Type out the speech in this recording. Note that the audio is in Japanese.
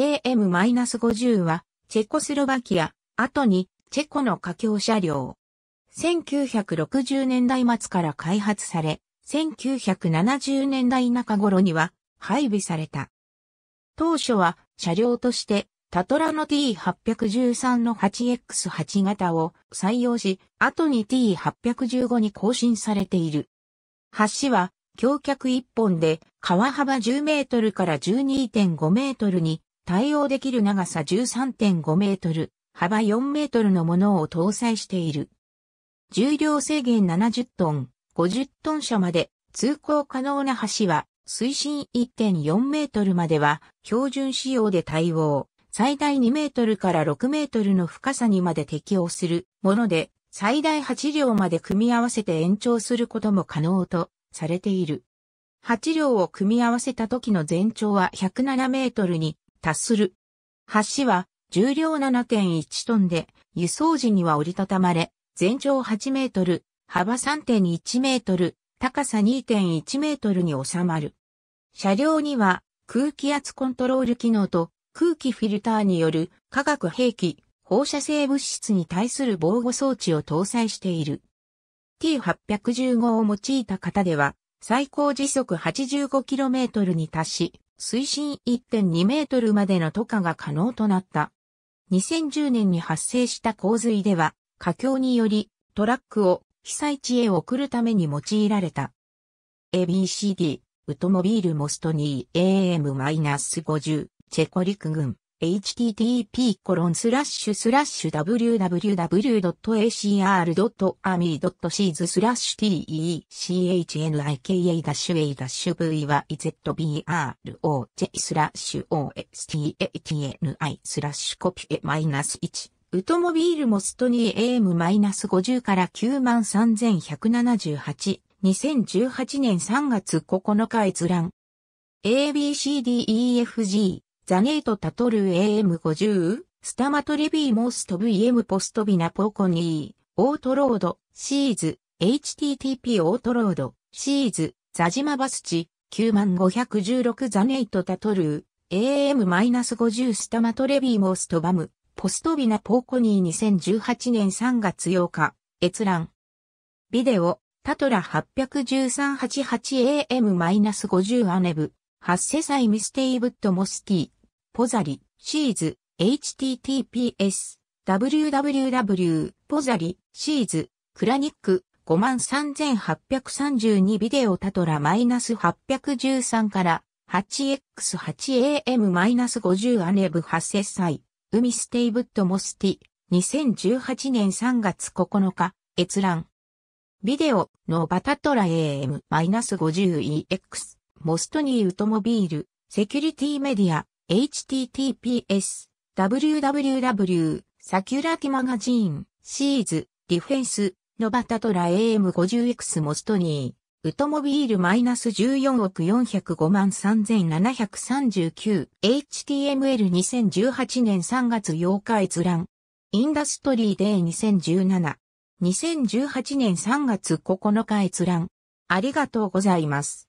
AM-50 は、チェコスロバキア、後に、チェコの架橋車両。1960年代末から開発され、1970年代中頃には、配備された。当初は、車両として、タトラの T813 の 8X8 型を採用し、後に T815 に更新されている。橋は、橋脚1本で、川幅10メートルから12.5メートルに、対応できる長さ13.5メートル、幅4メートルのものを搭載している。重量制限70トン、50トン車まで通行可能な橋は水深1.4メートルまでは標準仕様で対応、最大2メートルから6メートルの深さにまで適用するもので、最大8両まで組み合わせて延長することも可能とされている。8両を組み合わせた時の全長は107メートルに達する。橋は重量7.1トンで、輸送時には折りたたまれ、全長8メートル、幅3.1メートル、高さ2.1メートルに収まる。車両には空気圧コントロール機能と空気フィルターによる化学兵器、放射性物質に対する防護装置を搭載している。T815 を用いた型では最高時速 85km に達し、水深1.2メートルまでの渡下が可能となった。2010年に発生した洪水では、火橋によりトラックを被災地へ送るために用いられた。ABCD、ウトモビールモストニー AM-50、チェコ陸軍。http://www.acr.army.seas ス technika-a-v は zbroj s l a s h o s t h n i スラッシュコピエ1ウトモビールモストに AM-50 から93178 2018年3月9日閲覧 ABCDEFG ザネートタトル AM50、スタマトリビーモースト VM ポストビナポーコニー、オートロード、シーズ、http オートロード、シーズ、ザジマバスチ、9516ザネイトタトルー、AM-50 スタマトレビーモーストバム、ポストビナポーコニー2018年3月8日、閲覧。ビデオ、タトラ 81388AM-50 アネブ、ハッセサイミステイブットモスティ。ポザリ、シーズ、https、www、ポザリ、シーズ、クラニック、53832ビデオタトラ -813 から 8x8am-50 アネブ発生祭、ウミステイブットモスティ、2018年3月9日、閲覧。ビデオ、ノバタトラ AM-50EX、モストニーウトモビール、セキュリティメディア、https www サキュラティマガジンシーズディフェンスノバタトラ AM50X モストニーウトモビールマイナス14億405万3739 HTML2018 年3月8日閲覧インダストリーデー20172018年3月9日閲覧ありがとうございます。